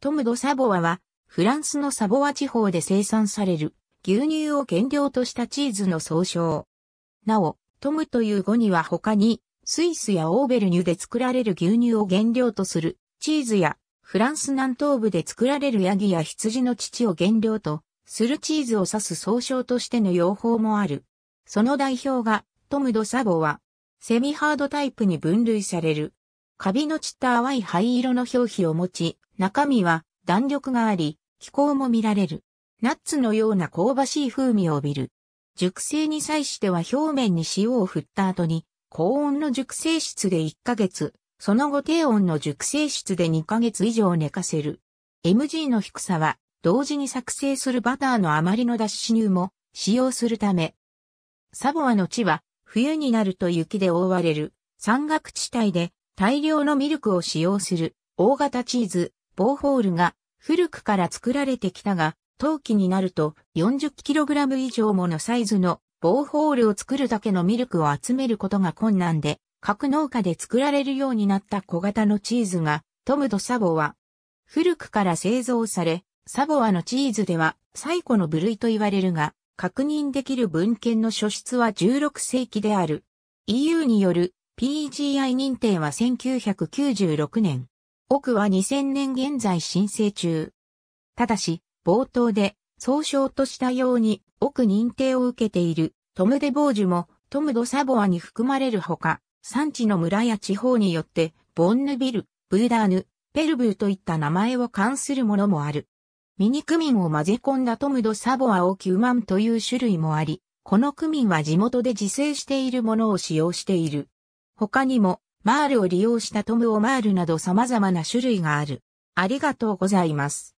トム・ド・サボアは、フランスのサボア地方で生産される、牛乳を原料としたチーズの総称。なお、トムという語には他に、スイスやオーベルニュで作られる牛乳を原料とする、チーズや、フランス南東部で作られるヤギや羊の乳を原料と、するチーズを指す総称としての用法もある。その代表が、トム・ド・サボア、セミハードタイプに分類される。カビの散った淡い灰色の表皮を持ち、中身は弾力があり、気候も見られる。ナッツのような香ばしい風味を帯びる。熟成に際しては表面に塩を振った後に、高温の熟成室で1ヶ月、その後低温の熟成室で2ヶ月以上寝かせる。MG の低さは、同時に作成するバターの余りの脱脂乳も使用するため、サボアの地は冬になると雪で覆われる山岳地帯で大量のミルクを使用する大型チーズ、ボーホールが古くから作られてきたが、陶器になると 40kg 以上ものサイズのボーホールを作るだけのミルクを集めることが困難で、各農家で作られるようになった小型のチーズが、トムドサボワ。古くから製造され、サボワのチーズでは最古の部類と言われるが、確認できる文献の書出は16世紀である。EU による PGI 認定は1996年。奥は2000年現在申請中。ただし、冒頭で、総称としたように、奥認定を受けている、トム・デ・ボージュも、トム・ド・サボアに含まれるほか、産地の村や地方によって、ボンヌビル、ブーダーヌ、ペルブーといった名前を冠するものもある。ミニクミンを混ぜ込んだトム・ド・サボアをキューマンという種類もあり、このクミンは地元で自生しているものを使用している。他にも、マールを利用したトムオマールなど様々な種類がある。ありがとうございます。